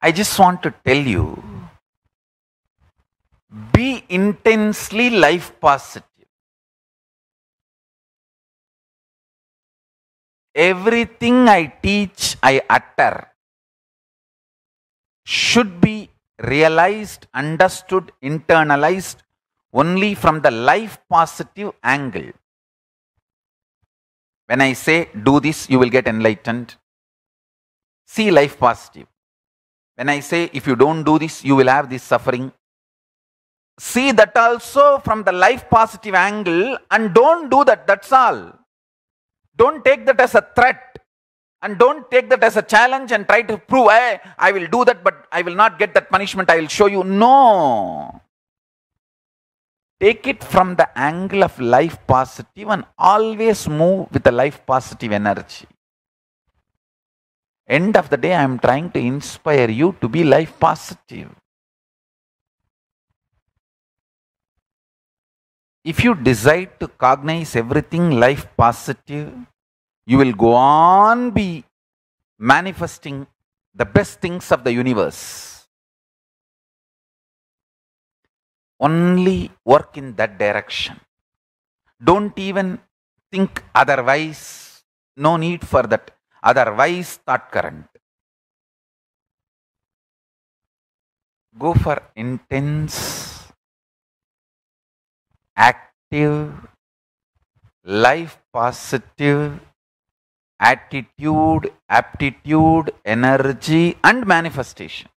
I just want to tell you be intensely life positive. Everything I teach, I utter should be realized, understood, internalized only from the life positive angle. When I say do this, you will get enlightened. See life positive. When I say, if you don't do this, you will have this suffering. See that also from the life positive angle and don't do that, that's all. Don't take that as a threat and don't take that as a challenge and try to prove, hey, I will do that, but I will not get that punishment, I will show you. No. Take it from the angle of life positive and always move with the life positive energy. End of the day, I am trying to inspire you to be life positive. If you decide to cognize everything life positive, you will go on be manifesting the best things of the universe. Only work in that direction. Don't even think otherwise. No need for that otherwise thought current. Go for intense, active, life positive attitude, aptitude, energy and manifestation.